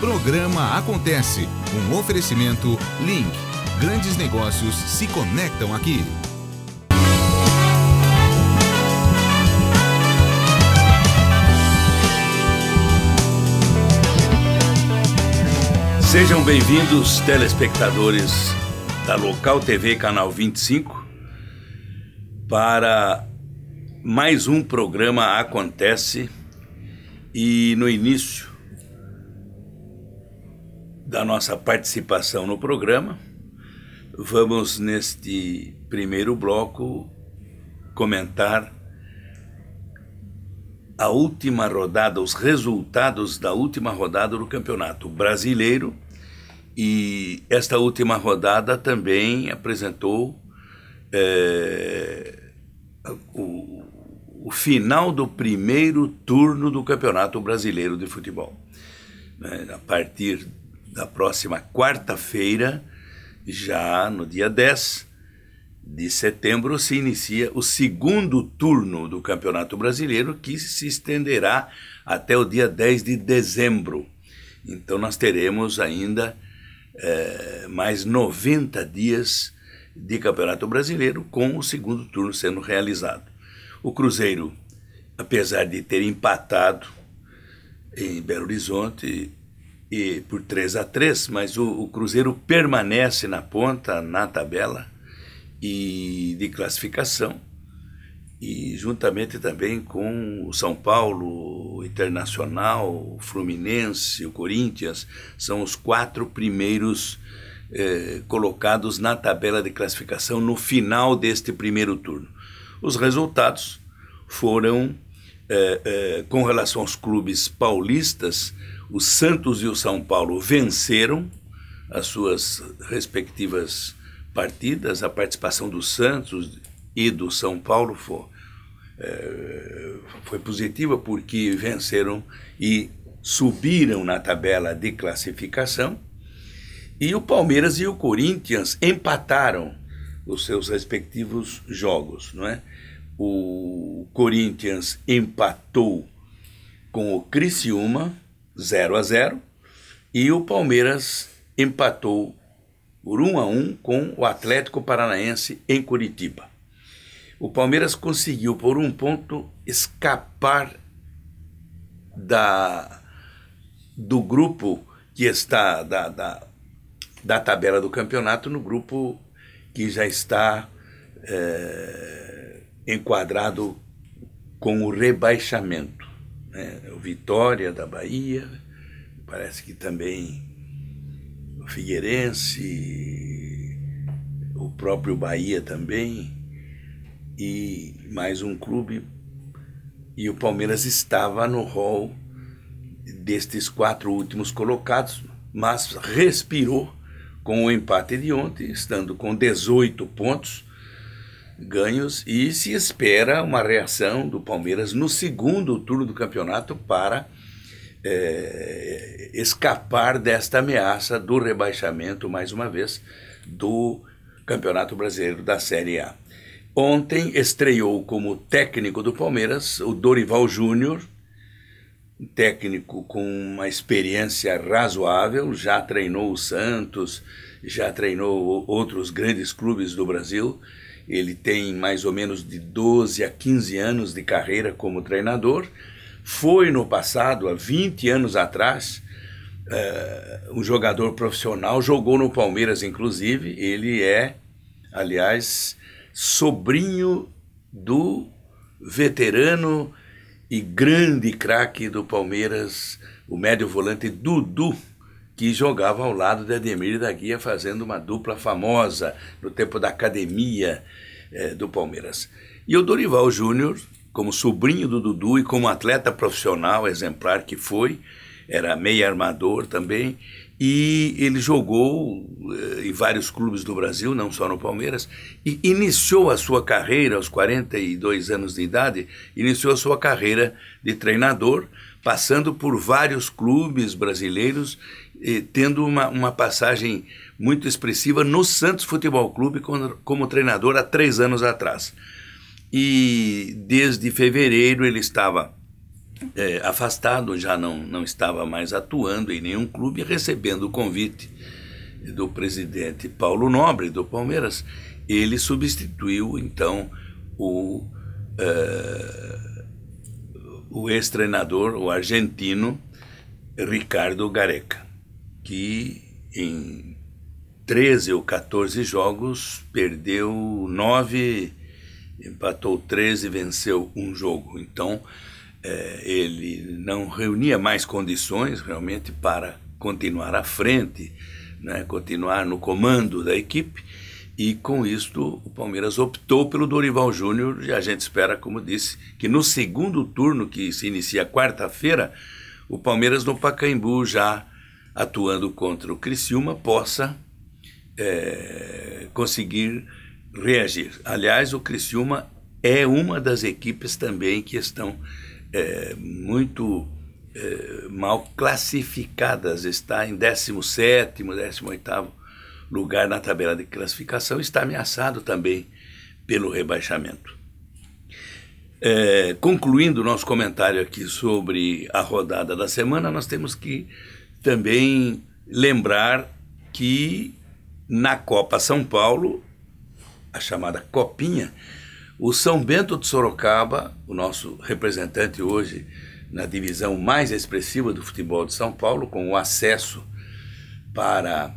Programa Acontece, um oferecimento Link. Grandes negócios se conectam aqui. Sejam bem-vindos, telespectadores da Local TV Canal 25, para mais um programa Acontece. E no início da nossa participação no programa. Vamos, neste primeiro bloco, comentar a última rodada, os resultados da última rodada do Campeonato Brasileiro. E esta última rodada também apresentou é, o, o final do primeiro turno do Campeonato Brasileiro de Futebol. Né, a partir da próxima quarta-feira, já no dia 10 de setembro, se inicia o segundo turno do Campeonato Brasileiro, que se estenderá até o dia 10 de dezembro. Então, nós teremos ainda é, mais 90 dias de Campeonato Brasileiro, com o segundo turno sendo realizado. O Cruzeiro, apesar de ter empatado em Belo Horizonte, e por 3 a 3 mas o, o Cruzeiro permanece na ponta, na tabela e de classificação. E juntamente também com o São Paulo, o Internacional, o Fluminense, o Corinthians, são os quatro primeiros eh, colocados na tabela de classificação no final deste primeiro turno. Os resultados foram, eh, eh, com relação aos clubes paulistas, o Santos e o São Paulo venceram as suas respectivas partidas. A participação do Santos e do São Paulo foi, é, foi positiva porque venceram e subiram na tabela de classificação. E o Palmeiras e o Corinthians empataram os seus respectivos jogos, não é? O Corinthians empatou com o Criciúma 0 a 0 e o Palmeiras empatou por 1 a 1 com o Atlético Paranaense em Curitiba. O Palmeiras conseguiu por um ponto escapar da do grupo que está da, da, da tabela do campeonato no grupo que já está é, enquadrado com o rebaixamento né? o Vitória da Bahia, parece que também o Figueirense, o próprio Bahia também, e mais um clube. E o Palmeiras estava no hall destes quatro últimos colocados, mas respirou com o empate de ontem, estando com 18 pontos ganhos e se espera uma reação do Palmeiras no segundo turno do campeonato para é, escapar desta ameaça do rebaixamento, mais uma vez, do Campeonato Brasileiro da Série A. Ontem estreou como técnico do Palmeiras o Dorival Júnior, um técnico com uma experiência razoável, já treinou o Santos, já treinou outros grandes clubes do Brasil ele tem mais ou menos de 12 a 15 anos de carreira como treinador. Foi no passado, há 20 anos atrás, uh, um jogador profissional, jogou no Palmeiras, inclusive. Ele é, aliás, sobrinho do veterano e grande craque do Palmeiras, o médio volante Dudu, que jogava ao lado de Ademir da Guia, fazendo uma dupla famosa no tempo da academia é, do Palmeiras. E o Dorival Júnior, como sobrinho do Dudu e como atleta profissional exemplar que foi, era meio armador também, e ele jogou eh, em vários clubes do Brasil, não só no Palmeiras, e iniciou a sua carreira aos 42 anos de idade, iniciou a sua carreira de treinador, passando por vários clubes brasileiros, e tendo uma, uma passagem muito expressiva no Santos Futebol Clube como, como treinador há três anos atrás. E desde fevereiro ele estava é, afastado, já não, não estava mais atuando em nenhum clube, recebendo o convite do presidente Paulo Nobre, do Palmeiras. Ele substituiu, então, o, uh, o ex-treinador, o argentino, Ricardo Gareca, que em 13 ou 14 jogos, perdeu 9, empatou 13, venceu um jogo. Então, é, ele não reunia mais condições realmente para continuar à frente, né, continuar no comando da equipe. E com isto, o Palmeiras optou pelo Dorival Júnior e a gente espera, como disse, que no segundo turno, que se inicia quarta-feira, o Palmeiras no Pacaembu já atuando contra o Criciúma possa é, conseguir reagir. Aliás, o Criciúma é uma das equipes também que estão é, muito é, mal classificadas, está em 17 18 lugar na tabela de classificação, está ameaçado também pelo rebaixamento. É, concluindo nosso comentário aqui sobre a rodada da semana, nós temos que também lembrar que na Copa São Paulo, a chamada Copinha, o São Bento de Sorocaba, o nosso representante hoje na divisão mais expressiva do futebol de São Paulo, com o acesso para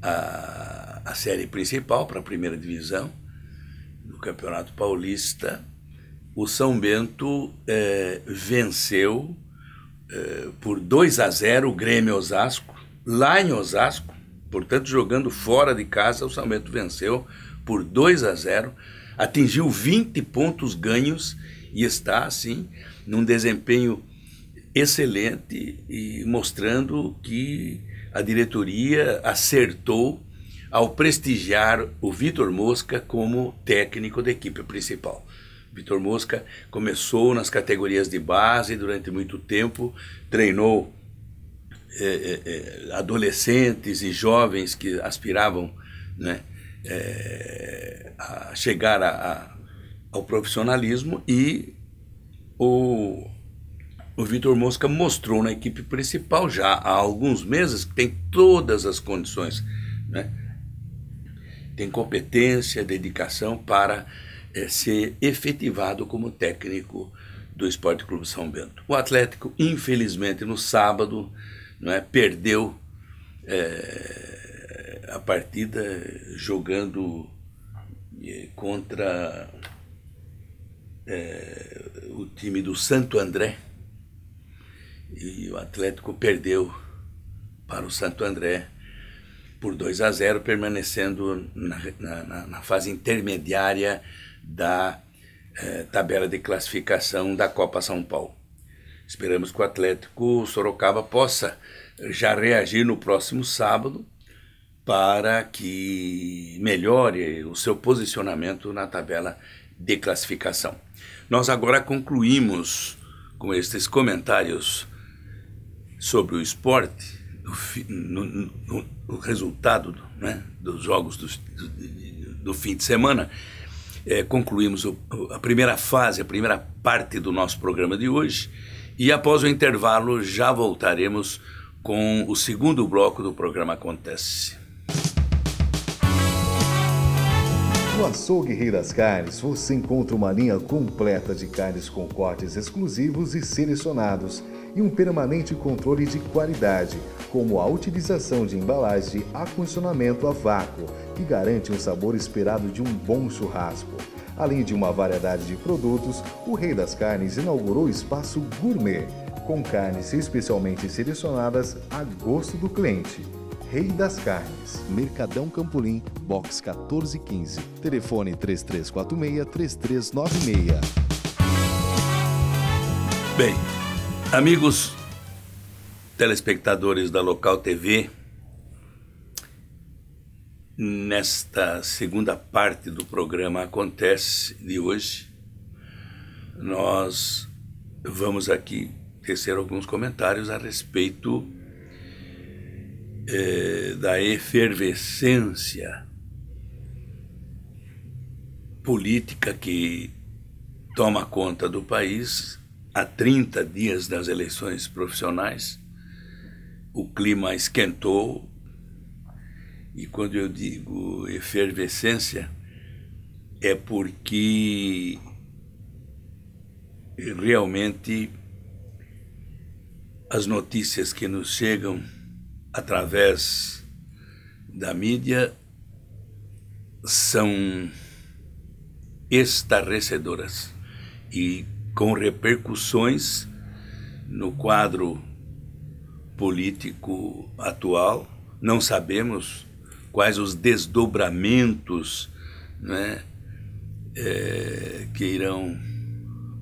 a, a série principal, para a primeira divisão do Campeonato Paulista, o São Bento eh, venceu eh, por 2 a 0 o Grêmio Osasco, lá em Osasco, Portanto, jogando fora de casa, o São Bento venceu por 2 a 0, atingiu 20 pontos ganhos e está, assim, num desempenho excelente e mostrando que a diretoria acertou ao prestigiar o Vitor Mosca como técnico da equipe principal. Vitor Mosca começou nas categorias de base durante muito tempo, treinou é, é, é, adolescentes e jovens que aspiravam né, é, a chegar a, a, ao profissionalismo e o, o Vitor Mosca mostrou na equipe principal já há alguns meses que tem todas as condições, né, tem competência, dedicação para é, ser efetivado como técnico do Esporte Clube São Bento. O Atlético, infelizmente, no sábado, não é? perdeu é, a partida jogando é, contra é, o time do Santo André e o Atlético perdeu para o Santo André por 2 a 0, permanecendo na, na, na fase intermediária da é, tabela de classificação da Copa São Paulo. Esperamos que o Atlético Sorocaba possa já reagir no próximo sábado para que melhore o seu posicionamento na tabela de classificação. Nós agora concluímos com estes comentários sobre o esporte, no, no, no, o resultado né, dos jogos do, do, do, fim de semana. É, concluímos o, a primeira fase, a primeira parte do nosso programa de hoje. E após o intervalo, já voltaremos com o segundo bloco do programa Acontece. No açougue Rei das Carnes, você encontra uma linha completa de carnes com cortes exclusivos e selecionados e um permanente controle de qualidade, como a utilização de embalagem de acondicionamento a vácuo, que garante um sabor esperado de um bom churrasco. Além de uma variedade de produtos, o Rei das Carnes inaugurou o espaço gourmet, com carnes especialmente selecionadas a gosto do cliente. Rei das Carnes. Mercadão Campolim, box 1415. Telefone 3346-3396. Bem, amigos telespectadores da Local TV, Nesta segunda parte do programa Acontece de hoje, nós vamos aqui tecer alguns comentários a respeito eh, da efervescência política que toma conta do país a 30 dias das eleições profissionais. O clima esquentou, e quando eu digo efervescência, é porque realmente as notícias que nos chegam através da mídia são estarrecedoras e com repercussões no quadro político atual. Não sabemos quais os desdobramentos né, é, que irão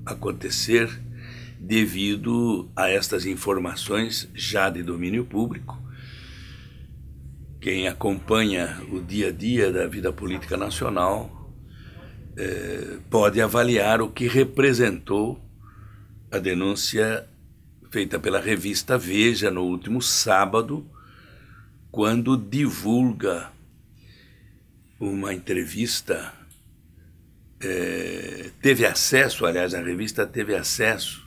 acontecer devido a estas informações já de domínio público. Quem acompanha o dia a dia da vida política nacional é, pode avaliar o que representou a denúncia feita pela revista Veja no último sábado quando divulga uma entrevista, é, teve acesso, aliás, a revista teve acesso,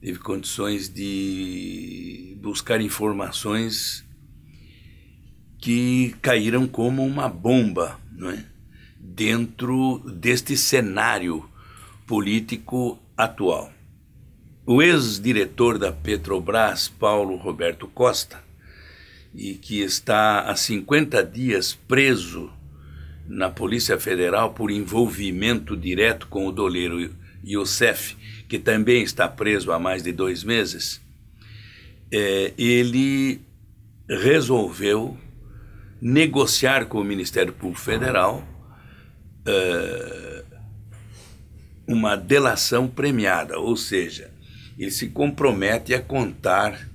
teve condições de buscar informações que caíram como uma bomba não é? dentro deste cenário político atual. O ex-diretor da Petrobras, Paulo Roberto Costa, e que está há 50 dias preso na Polícia Federal por envolvimento direto com o doleiro Youssef, que também está preso há mais de dois meses, é, ele resolveu negociar com o Ministério Público Federal é, uma delação premiada, ou seja, ele se compromete a contar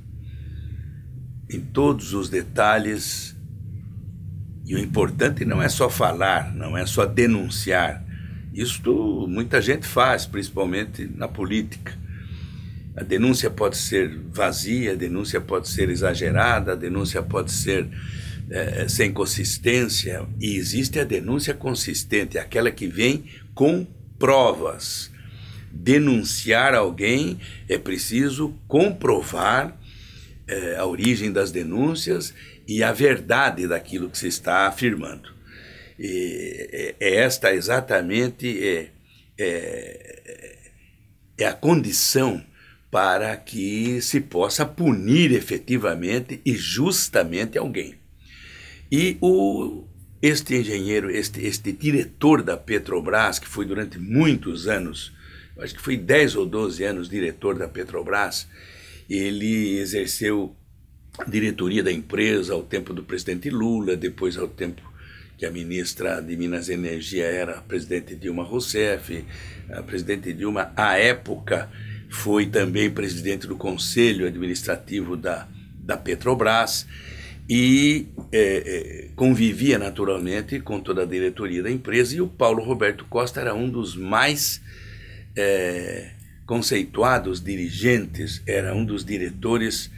em todos os detalhes. E o importante não é só falar, não é só denunciar. Isto muita gente faz, principalmente na política. A denúncia pode ser vazia, a denúncia pode ser exagerada, a denúncia pode ser é, sem consistência. E existe a denúncia consistente, aquela que vem com provas. Denunciar alguém é preciso comprovar é, a origem das denúncias e a verdade daquilo que se está afirmando. E, é, é, esta exatamente é, é, é a condição para que se possa punir efetivamente e justamente alguém. E o, este engenheiro, este, este diretor da Petrobras, que foi durante muitos anos, acho que foi 10 ou 12 anos diretor da Petrobras, ele exerceu diretoria da empresa ao tempo do presidente Lula, depois ao tempo que a ministra de Minas e Energia era a presidente Dilma Rousseff. A presidente Dilma, à época, foi também presidente do Conselho Administrativo da, da Petrobras e é, é convivia naturalmente com toda a diretoria da empresa. E o Paulo Roberto Costa era um dos mais é, conceituados dirigentes, era um dos diretores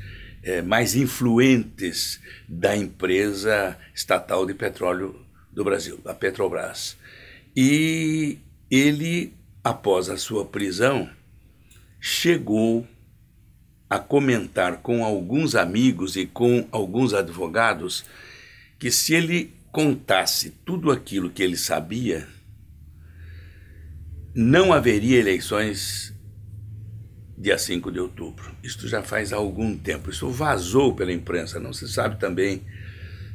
eh, mais influentes da empresa estatal de petróleo do Brasil, a Petrobras. E ele, após a sua prisão, chegou a comentar com alguns amigos e com alguns advogados que se ele contasse tudo aquilo que ele sabia, não haveria eleições dia 5 de outubro. Isto já faz algum tempo. Isso vazou pela imprensa, não se sabe também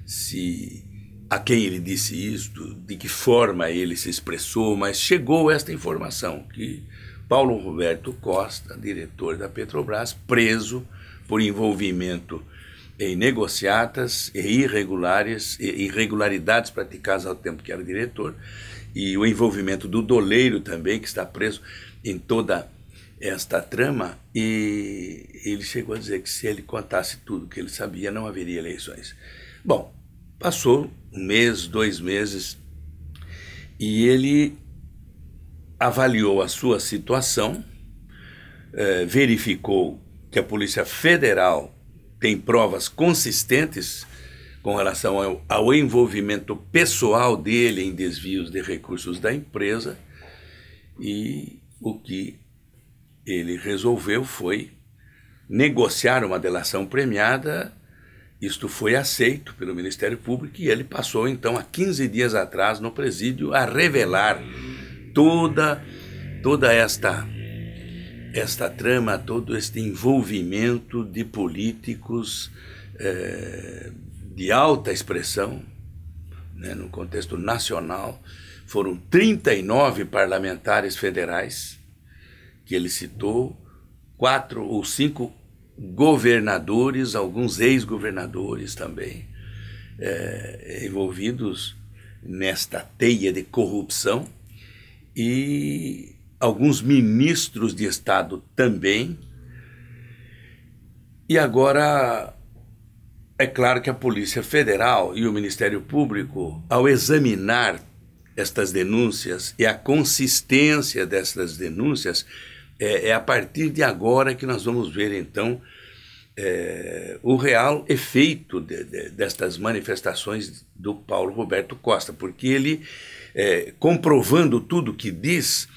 se a quem ele disse isto, de que forma ele se expressou, mas chegou esta informação que Paulo Roberto Costa, diretor da Petrobras, preso por envolvimento em negociatas e irregulares, e irregularidades praticadas ao tempo que era diretor, e o envolvimento do doleiro também, que está preso em toda a esta trama e ele chegou a dizer que se ele contasse tudo que ele sabia, não haveria eleições. Bom, passou um mês, dois meses, e ele avaliou a sua situação, eh, verificou que a Polícia Federal tem provas consistentes com relação ao, ao envolvimento pessoal dele em desvios de recursos da empresa e o que ele resolveu foi negociar uma delação premiada. Isto foi aceito pelo Ministério Público e ele passou então há 15 dias atrás no presídio a revelar toda toda esta esta trama, todo este envolvimento de políticos eh, de alta expressão né, no contexto nacional. Foram 39 parlamentares federais que ele citou, quatro ou cinco governadores, alguns ex-governadores também, é, envolvidos nesta teia de corrupção e alguns ministros de Estado também. E agora, é claro que a Polícia Federal e o Ministério Público, ao examinar estas denúncias e a consistência dessas denúncias, é, é a partir de agora que nós vamos ver, então, é, o real efeito de, de, destas manifestações do Paulo Roberto Costa, porque ele, é, comprovando tudo o que diz,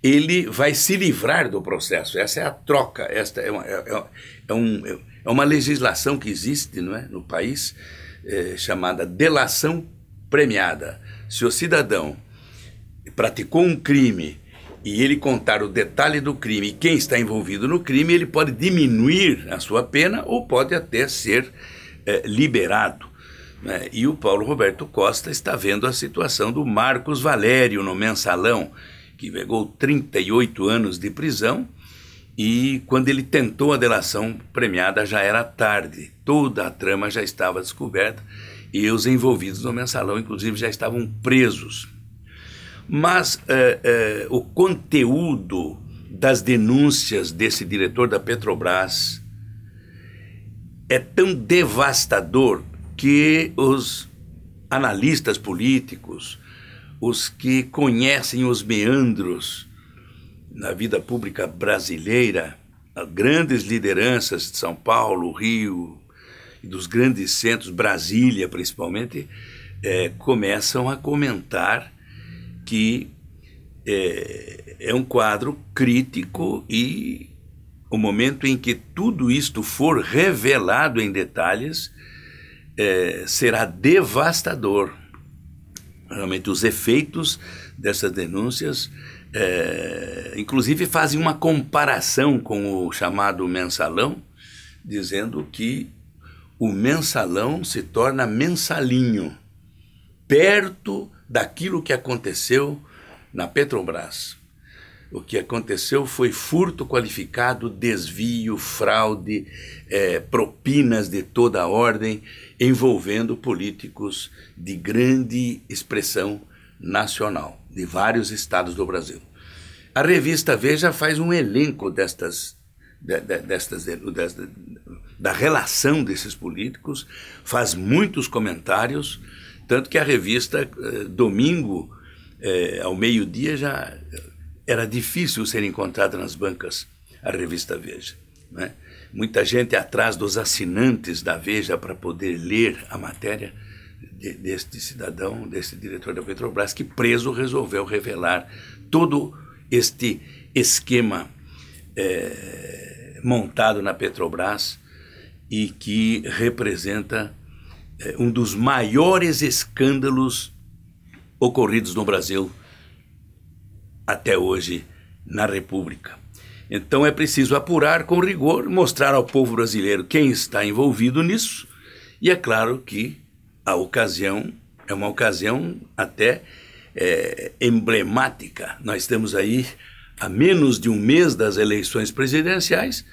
ele vai se livrar do processo. Essa é a troca, esta é uma, é, é, é um, é uma legislação que existe não é, no país é, chamada delação premiada. Se o cidadão praticou um crime e ele contar o detalhe do crime e quem está envolvido no crime, ele pode diminuir a sua pena ou pode até ser é, liberado. Né? E o Paulo Roberto Costa está vendo a situação do Marcos Valério no mensalão, que pegou 38 anos de prisão. E quando ele tentou a delação premiada já era tarde, toda a trama já estava descoberta e os envolvidos no mensalão, inclusive, já estavam presos. Mas é, é, o conteúdo das denúncias desse diretor da Petrobras é tão devastador que os analistas políticos, os que conhecem os meandros na vida pública brasileira, as grandes lideranças de São Paulo, Rio, e dos grandes centros, Brasília principalmente, é, começam a comentar que é, é um quadro crítico e o momento em que tudo isto for revelado em detalhes é, será devastador. Realmente, os efeitos dessas denúncias, é, inclusive, fazem uma comparação com o chamado mensalão, dizendo que o mensalão se torna mensalinho, perto daquilo que aconteceu na Petrobras. O que aconteceu foi furto qualificado, desvio, fraude, é, propinas de toda a ordem, envolvendo políticos de grande expressão nacional, de vários estados do Brasil. A revista Veja faz um elenco destas, de, de, destas, destas da relação desses políticos, faz muitos comentários tanto que a revista, eh, domingo, é, ao meio-dia, já era difícil ser encontrada nas bancas a revista Veja. Né? Muita gente atrás dos assinantes da Veja para poder ler a matéria de, deste cidadão, desse diretor da Petrobras, que preso resolveu revelar todo este esquema é, montado na Petrobras e que representa é, um dos maiores escândalos ocorridos no Brasil até hoje na República. Então é preciso apurar com rigor, mostrar ao povo brasileiro quem está envolvido nisso, e é claro que a ocasião é uma ocasião até é, emblemática. Nós estamos aí a menos de um mês das eleições presidenciais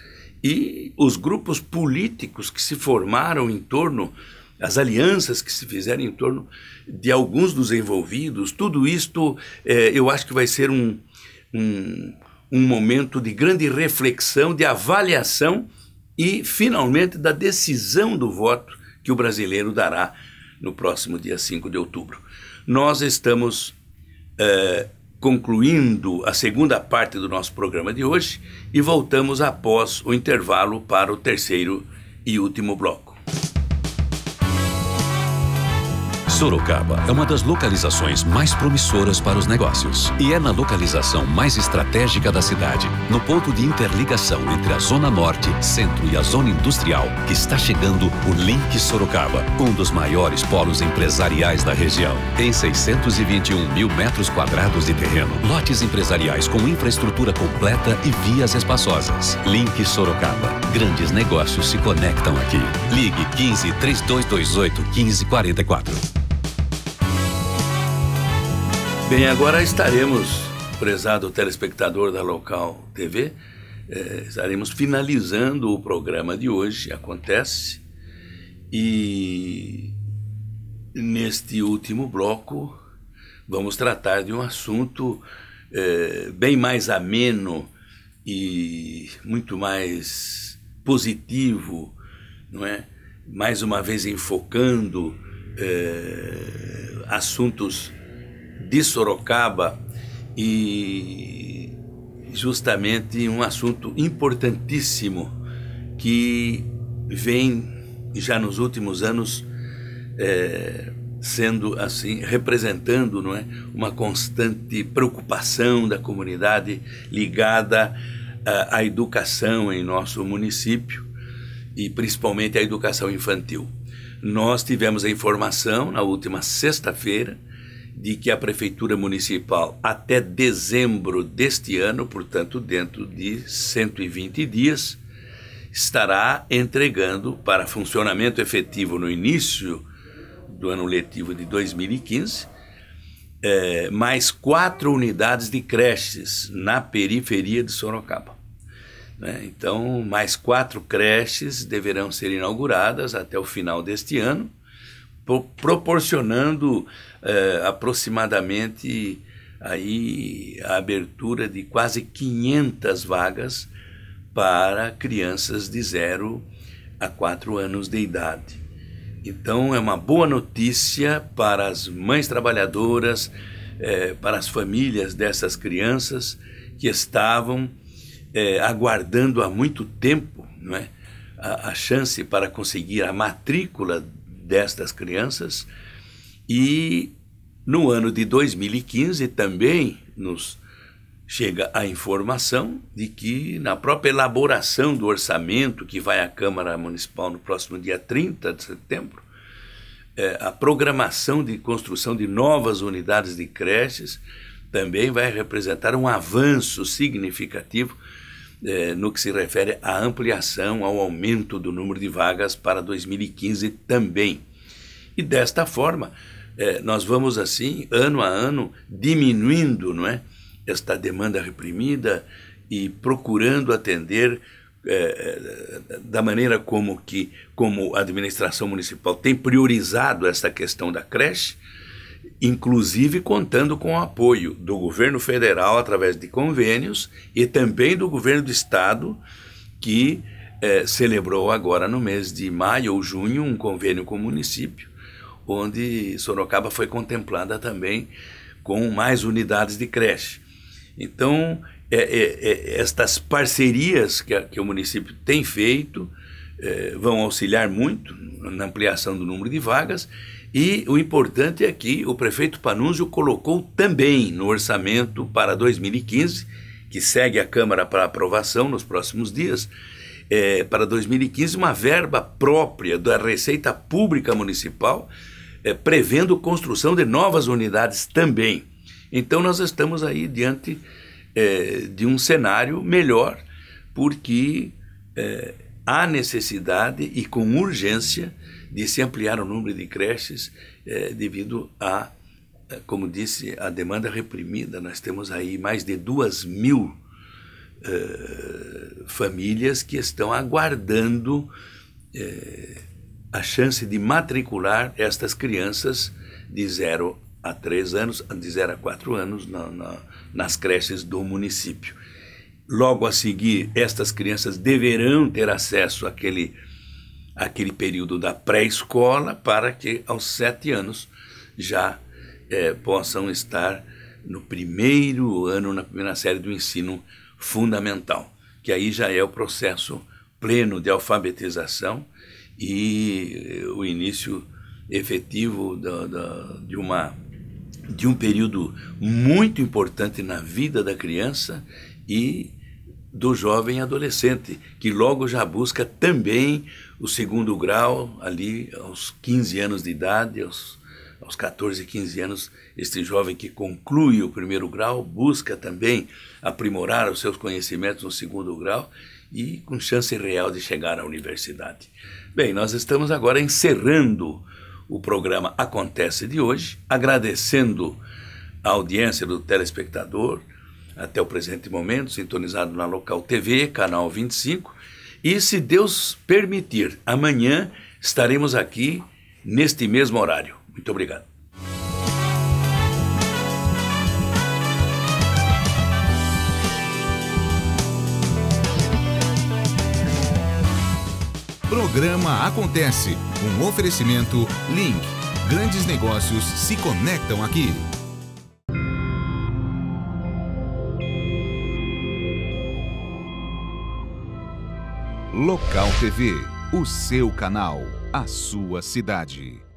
e os grupos políticos que se formaram em torno as alianças que se fizerem em torno de alguns dos envolvidos, tudo isto é, eu acho que vai ser um, um, um, momento de grande reflexão, de avaliação e, finalmente, da decisão do voto que o brasileiro dará no próximo dia 5 de outubro. Nós estamos é, concluindo a segunda parte do nosso programa de hoje e voltamos após o intervalo para o terceiro e último bloco. Sorocaba é uma das localizações mais promissoras para os negócios e é na localização mais estratégica da cidade, no ponto de interligação entre a Zona Norte, Centro e a Zona Industrial, que está chegando o Link Sorocaba, um dos maiores polos empresariais da região. Tem 621 mil metros quadrados de terreno, lotes empresariais com infraestrutura completa e vias espaçosas. Link Sorocaba. Grandes negócios se conectam aqui. Ligue 15 3228 1544. Bem, agora estaremos, prezado telespectador da Local TV, eh, estaremos finalizando o programa de hoje, acontece, e neste último bloco vamos tratar de um assunto eh, bem mais ameno e muito mais positivo, não é? Mais uma vez enfocando eh, assuntos de Sorocaba e justamente um assunto importantíssimo que vem já nos últimos anos é, sendo assim representando não é uma constante preocupação da comunidade ligada à, à educação em nosso município e principalmente à educação infantil. Nós tivemos a informação na última sexta-feira de que a Prefeitura Municipal, até dezembro deste ano, portanto, dentro de 120 dias, estará entregando para funcionamento efetivo no início do ano letivo de 2015. É, eh, mais quatro unidades de creches na periferia de Sorocaba. Né? Então, mais quatro creches deverão ser inauguradas até o final deste ano pro, proporcionando eh, aproximadamente aí, a abertura de quase 500 vagas para crianças de 0 a 4 anos de idade. Então, é uma boa notícia para as mães trabalhadoras, eh, para as famílias dessas crianças que estavam eh, aguardando há muito tempo não é? a, a chance para conseguir a matrícula destas crianças. E no ano de 2015 também nos chega a informação de que na própria elaboração do orçamento que vai à Câmara Municipal no próximo dia 30 de setembro, é, a programação de construção de novas unidades de creches também vai representar um avanço significativo é, no que se refere à ampliação, ao aumento do número de vagas para 2015 também. E desta forma, é, nós vamos assim, ano a ano, diminuindo não é, esta demanda reprimida e procurando atender é, da maneira como que como a administração municipal tem priorizado essa questão da creche, inclusive contando com o apoio do governo federal através de convênios e também do governo do estado, que eh, celebrou agora no mês de maio ou junho um convênio com o município, onde Sorocaba foi contemplada também com mais unidades de creche. Então, é, é, é, estas parcerias que, a, que, o município tem feito eh, vão auxiliar muito na ampliação do número de vagas e o importante é que o prefeito Panunzio colocou também no orçamento para 2015, que segue a Câmara para aprovação nos próximos dias, é, para 2015, uma verba própria da Receita Pública Municipal, é, prevendo construção de novas unidades também. Então, nós estamos aí diante é, de um cenário melhor, porque é, há necessidade e com urgência de se ampliar o número de creches eh, devido a, eh, como disse, a demanda reprimida. Nós temos aí mais de duas mil eh, famílias que estão aguardando a chance de matricular estas crianças de zero a três anos, de zero a quatro anos, na, na, nas creches do município. Logo a seguir, estas crianças deverão ter acesso àquele aquele período da pré-escola para que aos sete anos já é, possam estar no primeiro ano, na primeira série do ensino fundamental, que aí já é o processo pleno de alfabetização e eh, o início efetivo da, da, de uma de um período muito importante na vida da criança e do jovem adolescente, que logo já busca também o segundo grau, ali aos 15 anos de idade, aos, aos 14, 15 anos, este jovem que conclui o primeiro grau busca também aprimorar os seus conhecimentos no segundo grau e com chance real de chegar à universidade. Bem, nós estamos agora encerrando o programa Acontece de hoje, agradecendo a audiência do telespectador até o presente momento, sintonizado na Local TV, canal 25 e se Deus permitir, amanhã estaremos aqui neste mesmo horário. Muito obrigado. Programa Acontece, um oferecimento Link. Grandes negócios se conectam aqui. Local TV, o seu canal, a sua cidade.